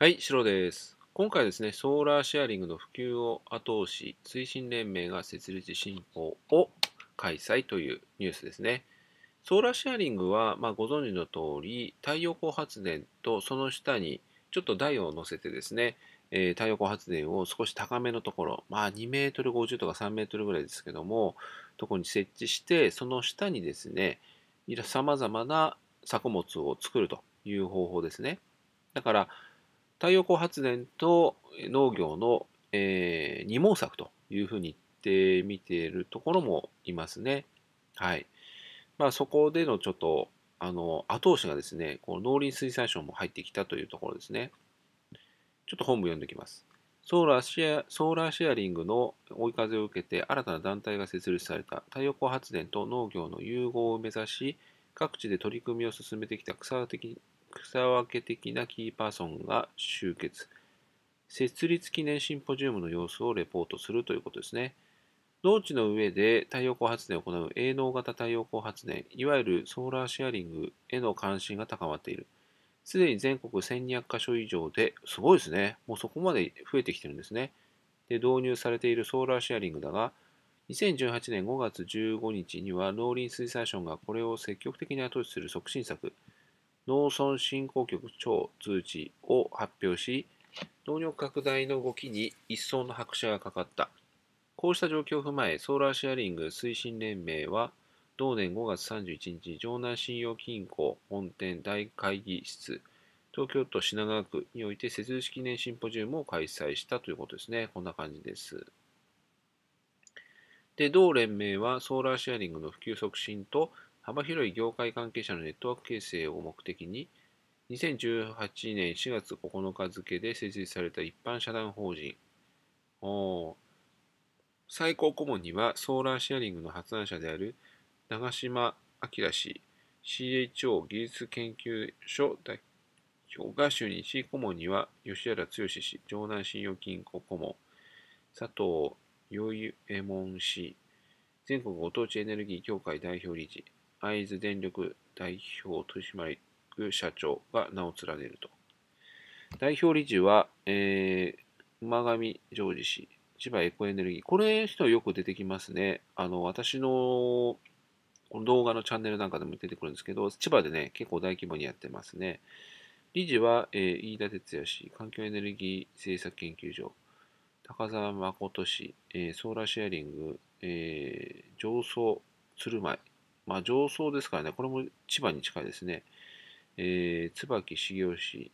はい、シロです。今回ですね、ソーラーシェアリングの普及を後押し、推進連盟が設立新法を開催というニュースですね。ソーラーシェアリングは、まあ、ご存知の通り、太陽光発電とその下にちょっと台を乗せてですね、えー、太陽光発電を少し高めのところ、まあ、2メートル50とか3メートルぐらいですけども、とこに設置して、その下にですね、さまざまな作物を作るという方法ですね。だから、太陽光発電と農業の、えー、二毛作というふうに言ってみているところもいますね。はい。まあ、そこでのちょっと、あの、後押しがですね、この農林水産省も入ってきたというところですね。ちょっと本部読んできます。ソーラーシェアソーラーシェアリングの追い風を受けて新たな団体が設立された太陽光発電と農業の融合を目指し各地で取り組みを進めてきた草的草分け的なキーパーソンが集結。設立記念シンポジウムの様子をレポートするということですね。農地の上で太陽光発電を行う営農型太陽光発電、いわゆるソーラーシェアリングへの関心が高まっている。すでに全国1200カ所以上で、すごいですね。もうそこまで増えてきてるんですね。で、導入されているソーラーシェアリングだが、2018年5月15日には農林水産省がこれを積極的に後押しする促進策、農村振興局長通知を発表し、農業拡大の動きに一層の拍車がかかった。こうした状況を踏まえ、ソーラーシェアリング推進連盟は、同年5月31日、城南信用金庫本店大会議室、東京都品川区において設立記念シンポジウムを開催したということですね。こんな感じです。で、同連盟はソーラーシェアリングの普及促進と幅広い業界関係者のネットワーク形成を目的に、2018年4月9日付で設立された一般社団法人、最高顧問にはソーラーシェアリングの発案者である長島明氏 CHO 技術研究所代表が就任し、顧問には吉原剛氏、城南信用金庫顧問、佐藤洋右衛門氏、全国ご当地エネルギー協会代表理事、会津電力代表取締役社長が名を連ねると。代表理事は、えー、馬上常治氏、千葉エコエネルギー。これ人よく出てきますね。あの、私のこの動画のチャンネルなんかでも出てくるんですけど、千葉でね、結構大規模にやってますね。理事は、えー、飯田哲也氏、環境エネルギー政策研究所、高沢誠氏、えー、ソーラーシェアリング、えー、上層鶴舞、まあ、上層ですからね、これも千葉に近いですね。えー、椿茂吉。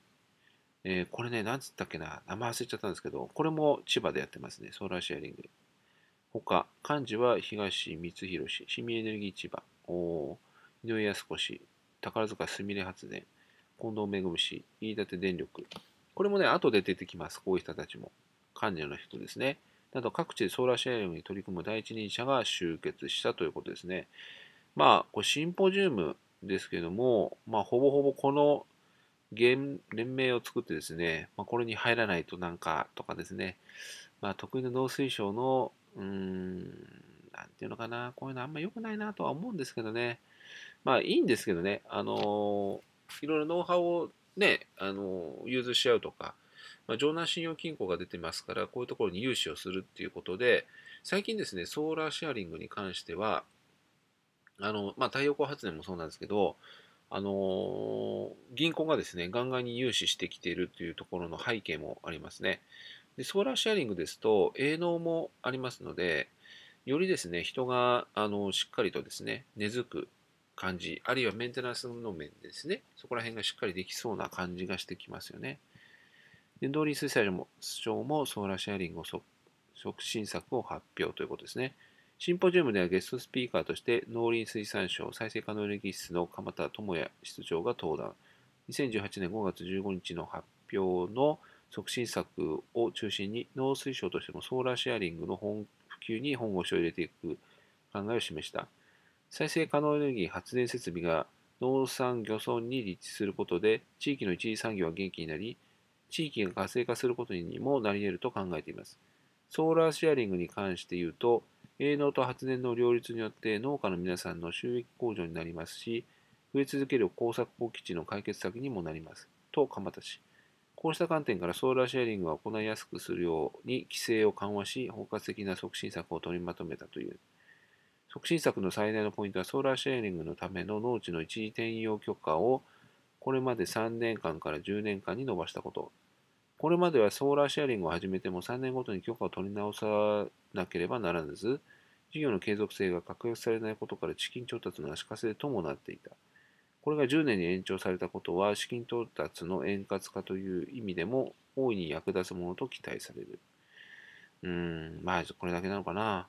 えー、これね、なんつったっけな、名前忘れちゃったんですけど、これも千葉でやってますね、ソーラーシェアリング。他、幹事は東光弘市、市民エネルギー千葉、お井上靖子市、宝塚すみれ発電、近藤恵氏、飯舘電力。これもね、後で出てきます、こういう人たちも。幹事の人ですね。など各地でソーラーシェアリングに取り組む第一人者が集結したということですね。まあ、こシンポジウムですけども、まあ、ほぼほぼこの連盟を作ってですね、まあ、これに入らないとなんかとかですね、まあ、得意の農水省の、うーん、なんていうのかな、こういうのあんま良くないなとは思うんですけどね、まあ、いいんですけどね、あのいろいろノウハウをね、あの融通し合うとか、まあ、城南信用金庫が出てますから、こういうところに融資をするっていうことで、最近ですね、ソーラーシェアリングに関しては、あの、まあ、太陽光発電もそうなんですけど、あのー、銀行がですね、ガンガンに融資してきているというところの背景もありますね。で、ソーラーシェアリングですと、営農もありますので、よりですね、人が、あの、しっかりとですね、根付く感じ、あるいはメンテナンスの面ですね、そこら辺がしっかりできそうな感じがしてきますよね。で、農林水産省もソーラーシェアリングを促進策を発表ということですね。シンポジウムではゲストスピーカーとして農林水産省再生可能エネルギー室の鎌田智也室長が登壇。2018年5月15日の発表の促進策を中心に農水省としてもソーラーシェアリングの普及に本腰を入れていく考えを示した。再生可能エネルギー発電設備が農産漁村に立地することで地域の一次産業は元気になり、地域が活性化することにもなり得ると考えています。ソーラーシェアリングに関して言うと、営農と発電の両立によって農家の皆さんの収益向上になりますし、増え続ける耕作放棄地の解決策にもなります。と鎌田氏。こうした観点からソーラーシェアリングは行いやすくするように規制を緩和し、包括的な促進策を取りまとめたという。促進策の最大のポイントは、ソーラーシェアリングのための農地の一時転用許可をこれまで3年間から10年間に伸ばしたこと。これまではソーラーシェアリングを始めても3年ごとに許可を取り直さなければならず、事業の継続性が確約されないことから資金調達の足かせともなっていた。これが10年に延長されたことは、資金調達の円滑化という意味でも大いに役立つものと期待される。うーん、まあ、これだけなのかな。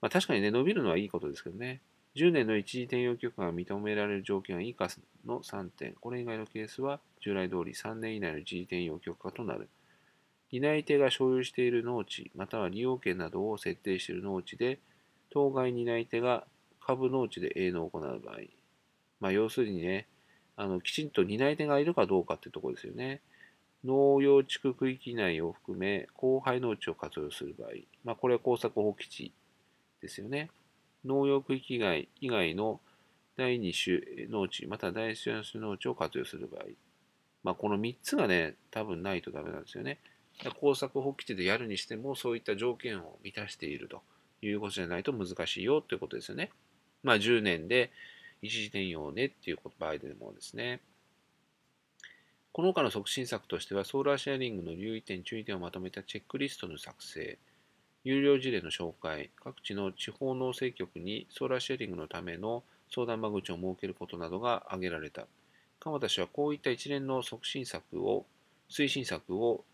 まあ、確かにね、伸びるのはいいことですけどね。10年の一時転用許可が認められる条件は以下の3点。これ以外のケースは従来通り3年以内の一時転用許可となる。担い手が所有している農地、または利用権などを設定している農地で、当該担い手が株農地で営農を行う場合。まあ、要するにね、あのきちんと担い手がいるかどうかってとこですよね。農用地区区域内を含め、荒廃農地を活用する場合。まあ、これは耕作放棄地ですよね。農薬域外以外の第2種農地、また第3種農地を活用する場合。まあ、この3つがね、多分ないとダメなんですよね。工作放棄地でやるにしても、そういった条件を満たしているということじゃないと難しいよということですよね。まあ、10年で一時転用ねっていう場合でもですね。この他の促進策としては、ソーラーシェアリングの留意点、注意点をまとめたチェックリストの作成、有料事例の紹介、各地の地方農政局にソーラーシェアリングのための相談窓口を設けることなどが挙げられた。鎌田氏はこういった一連の促進策を、推進策を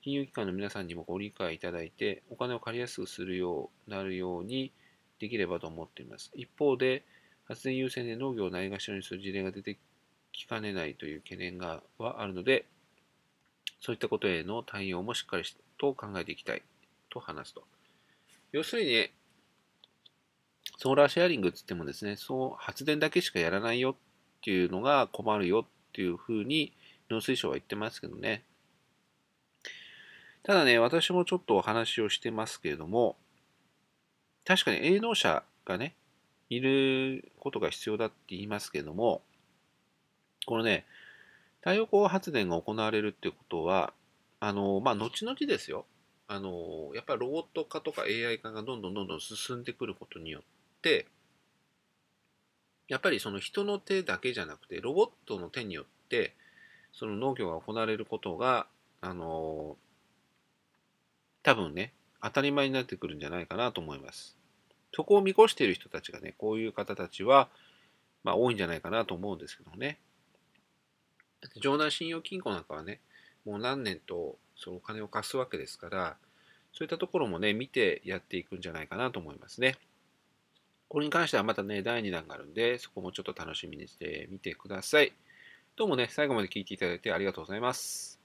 金融機関の皆さんにもご理解いただいて、お金を借りやすくするようなるようにできればと思っています。一方で、発電優先で農業をないがしろにする事例が出てきかねないという懸念がはあるので、そういったことへの対応もしっかりと考えていきたいと話すと。要するに、ソーラーシェアリングっつってもですね、そう発電だけしかやらないよっていうのが困るよっていうふうに農水省は言ってますけどね。ただね、私もちょっとお話をしてますけれども、確かに営農者がね、いることが必要だって言いますけれども、このね、太陽光発電が行われるってことは、あの、まあ、後々ですよ。あのやっぱりロボット化とか AI 化がどんどんどんどん進んでくることによってやっぱりその人の手だけじゃなくてロボットの手によってその農業が行われることがあの多分ね当たり前になってくるんじゃないかなと思います。そこを見越している人たちがね、こういう方たちは、まあ、多いんじゃないかなと思うんですけどね。城南信用金庫なんかはね、もう何年とそのお金を貸すわけですから、そういったところもね、見てやっていくんじゃないかなと思いますね。これに関してはまたね、第2弾があるんで、そこもちょっと楽しみにしてみてください。どうもね、最後まで聞いていただいてありがとうございます。